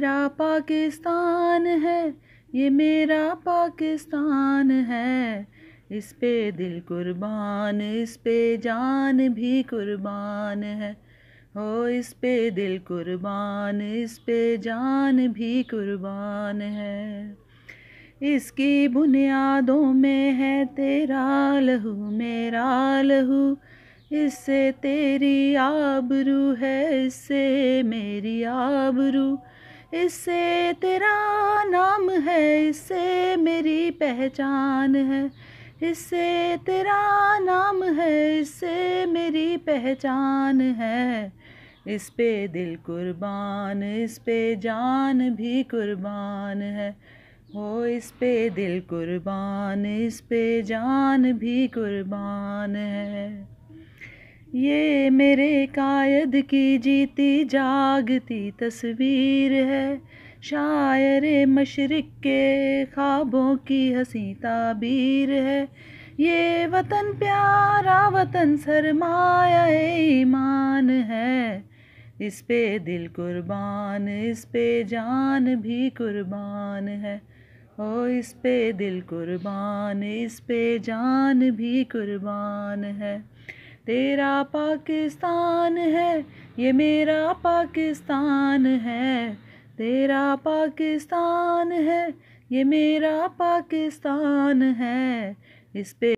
मेरा पाकिस्तान है ये मेरा पाकिस्तान है इस पे दिल कुर्बान इस पे जान भी कुर्बान है हो इस पे दिल कुर्बान इस पे जान भी कुर्बान है इसकी बुनियादों में है तेरा लहू मेरा लहू इससे तेरी आबरू है इससे मेरी आबरू इससे तेरा नाम है इससे मेरी पहचान है इससे तेरा नाम है इससे मेरी पहचान है इस पे दिल कुर्बान इस पे जान भी कुर्बान है हो इस पे दिल कुर्बान इस पे जान भी कुर्बान है ये मेरे कायद की जीती जागती तस्वीर है शायर मशरक़ के ख्वाबों की हंसी ताबीर है ये वतन प्यारा वतन सरमाया ईमान है इस पे दिल कुर्बान इस पे जान भी कुर्बान है ओ इस पे दिल कुर्बान इस पे जान भी कुर्बान है तेरा पाकिस्तान है ये मेरा पाकिस्तान है तेरा पाकिस्तान है ये मेरा पाकिस्तान है इस पे